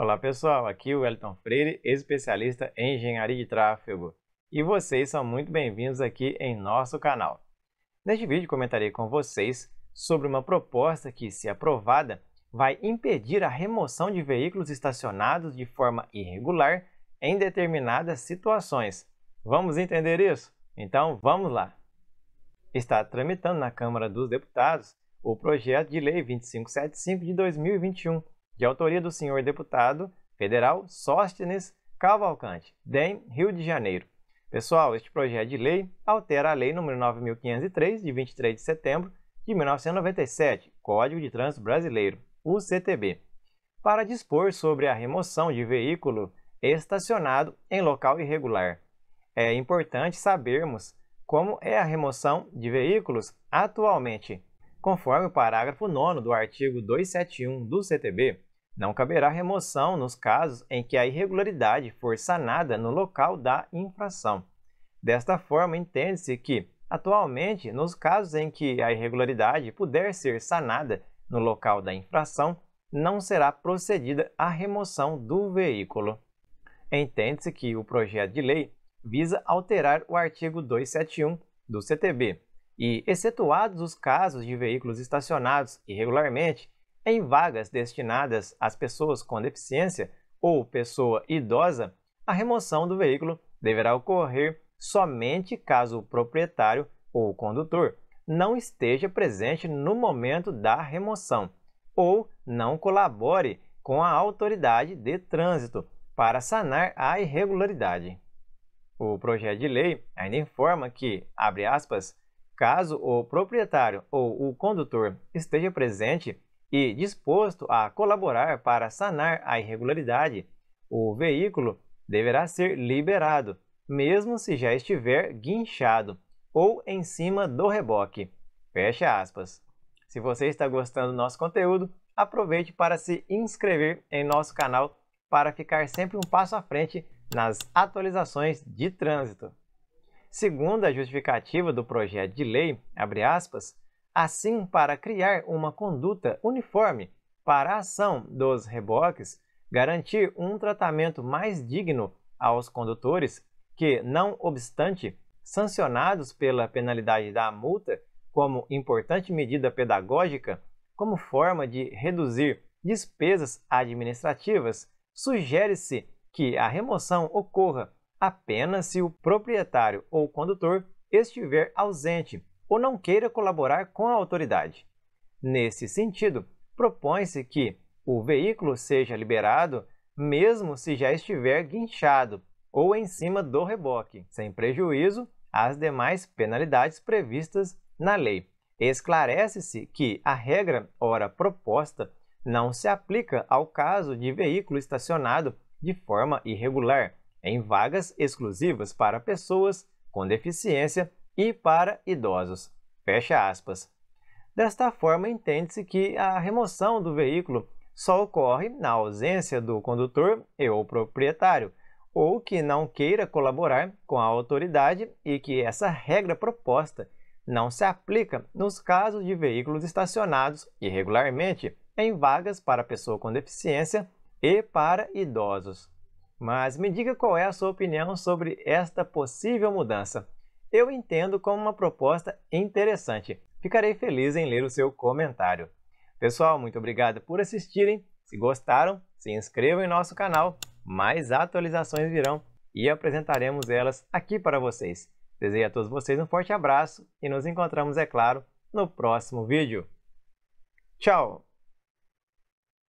Olá pessoal, aqui é o Elton Freire, especialista em engenharia de tráfego, e vocês são muito bem-vindos aqui em nosso canal. Neste vídeo comentarei com vocês sobre uma proposta que, se aprovada, vai impedir a remoção de veículos estacionados de forma irregular em determinadas situações. Vamos entender isso? Então vamos lá! Está tramitando na Câmara dos Deputados o projeto de Lei 2575 de 2021 de autoria do senhor deputado federal Sóstenes Cavalcante, DEM, Rio de Janeiro. Pessoal, este projeto de lei altera a Lei nº 9.503, de 23 de setembro de 1997, Código de Trânsito Brasileiro, UCTB, para dispor sobre a remoção de veículo estacionado em local irregular. É importante sabermos como é a remoção de veículos atualmente. Conforme o parágrafo 9 do artigo 271 do CTB, não caberá remoção nos casos em que a irregularidade for sanada no local da infração. Desta forma, entende-se que, atualmente, nos casos em que a irregularidade puder ser sanada no local da infração, não será procedida a remoção do veículo. Entende-se que o projeto de lei visa alterar o artigo 271 do CTB e, excetuados os casos de veículos estacionados irregularmente em vagas destinadas às pessoas com deficiência ou pessoa idosa, a remoção do veículo deverá ocorrer somente caso o proprietário ou o condutor não esteja presente no momento da remoção ou não colabore com a autoridade de trânsito para sanar a irregularidade. O projeto de lei ainda informa que, abre aspas, caso o proprietário ou o condutor esteja presente e disposto a colaborar para sanar a irregularidade, o veículo deverá ser liberado, mesmo se já estiver guinchado ou em cima do reboque. Fecha aspas. Se você está gostando do nosso conteúdo, aproveite para se inscrever em nosso canal para ficar sempre um passo à frente nas atualizações de trânsito. Segundo a justificativa do projeto de lei, abre aspas, assim para criar uma conduta uniforme para a ação dos reboques, garantir um tratamento mais digno aos condutores que, não obstante sancionados pela penalidade da multa como importante medida pedagógica, como forma de reduzir despesas administrativas, sugere-se que a remoção ocorra apenas se o proprietário ou condutor estiver ausente ou não queira colaborar com a autoridade. Nesse sentido, propõe-se que o veículo seja liberado mesmo se já estiver guinchado ou em cima do reboque, sem prejuízo às demais penalidades previstas na lei. Esclarece-se que a regra ora proposta não se aplica ao caso de veículo estacionado de forma irregular, em vagas exclusivas para pessoas com deficiência e para idosos. Fecha aspas. Desta forma, entende-se que a remoção do veículo só ocorre na ausência do condutor e ou proprietário, ou que não queira colaborar com a autoridade e que essa regra proposta não se aplica nos casos de veículos estacionados irregularmente em vagas para pessoa com deficiência e para idosos. Mas me diga qual é a sua opinião sobre esta possível mudança eu entendo como uma proposta interessante. Ficarei feliz em ler o seu comentário. Pessoal, muito obrigado por assistirem. Se gostaram, se inscrevam em nosso canal. Mais atualizações virão e apresentaremos elas aqui para vocês. Desejo a todos vocês um forte abraço e nos encontramos, é claro, no próximo vídeo. Tchau!